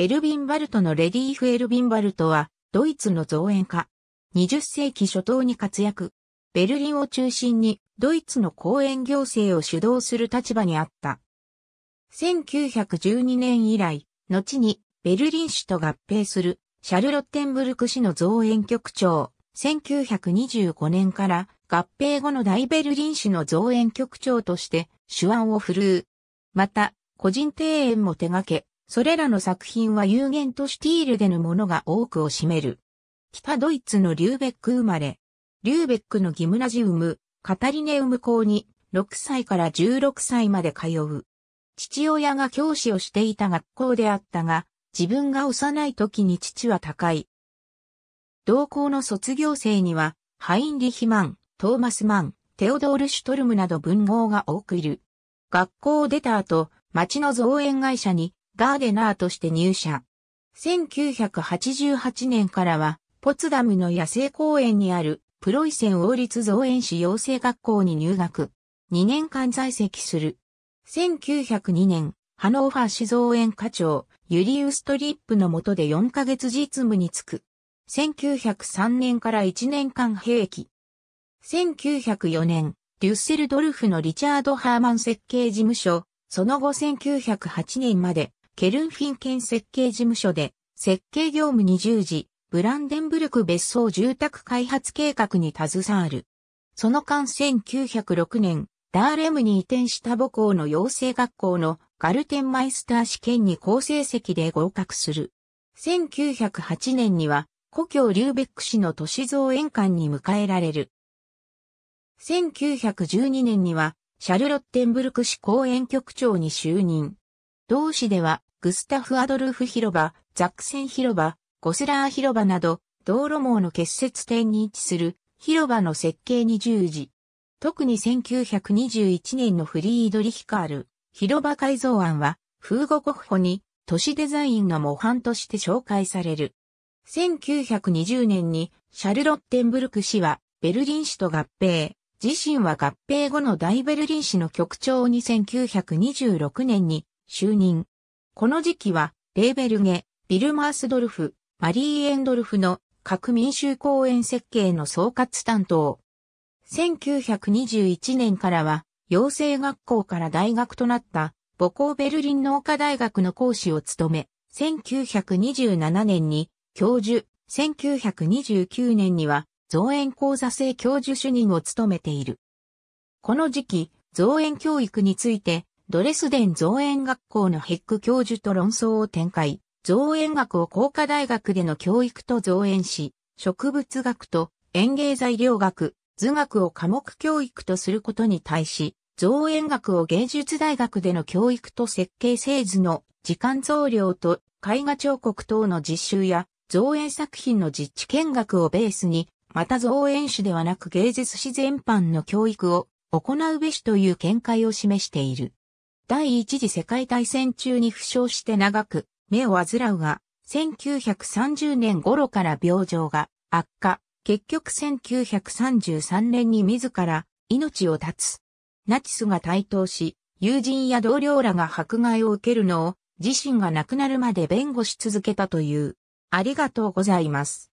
エルビン・バルトのレディーフ・エルビン・バルトは、ドイツの造園家。20世紀初頭に活躍。ベルリンを中心に、ドイツの公園行政を主導する立場にあった。1912年以来、後に、ベルリン市と合併する、シャルロッテンブルク市の造園局長。1925年から、合併後の大ベルリン市の造園局長として、手腕を振るう。また、個人庭園も手掛け、それらの作品は有限とシティールでのものが多くを占める。北ドイツのリューベック生まれ。リューベックのギムナジウム、カタリネウム校に6歳から16歳まで通う。父親が教師をしていた学校であったが、自分が幼い時に父は高い。同校の卒業生には、ハインリヒマン、トーマスマン、テオドール・シュトルムなど文豪が多くいる。学校を出た後、町の造園会社にガーデナーとして入社。1988年からは、ポツダムの野生公園にあるプロイセン王立造園士養成学校に入学。2年間在籍する。1902年、ハノーファー市造園課長、ユリウストリップの下で4ヶ月実務に就く。1903年から1年間兵役。1904年、デュッセルドルフのリチャード・ハーマン設計事務所、その後1908年までケルンフィン県設計事務所で、設計業務に従事、ブランデンブルク別荘住宅開発計画に携わる。その間1906年、ダーレムに移転した母校の養成学校のガルテンマイスター試験に好成績で合格する。1908年には、故郷リューベック市の都市造園館に迎えられる。1912年には、シャルロッテンブルク市公園局長に就任。同市では、グスタフ・アドルフ広場、ザックセン広場、ゴスラー広場など、道路網の結節点に位置する広場の設計に従事。特に1921年のフリードリヒカール、広場改造案は、風語国ホに都市デザインの模範として紹介される。1920年にシャルロッテンブルク氏はベルリン市と合併。自身は合併後の大ベルリン市の局長に1926年に就任。この時期は、レーベルゲ、ビルマースドルフ、マリー・エンドルフの各民衆公園設計の総括担当。1921年からは、養成学校から大学となった母校ベルリン農科大学の講師を務め、1927年に教授、1929年には造園講座制教授主任を務めている。この時期、造園教育についてドレスデン造園学校のヘック教授と論争を展開、造園学を工科大学での教育と造園し、植物学と園芸材料学、図学を科目教育とすることに対し、造園学を芸術大学での教育と設計製図の時間増量と絵画彫刻等の実習や造園作品の実地見学をベースに、また造園種ではなく芸術史全般の教育を行うべしという見解を示している。第一次世界大戦中に負傷して長く目を患うが、1930年頃から病状が悪化、結局1933年に自ら命を絶つ。ナチスが台頭し、友人や同僚らが迫害を受けるのを自身が亡くなるまで弁護し続けたという。ありがとうございます。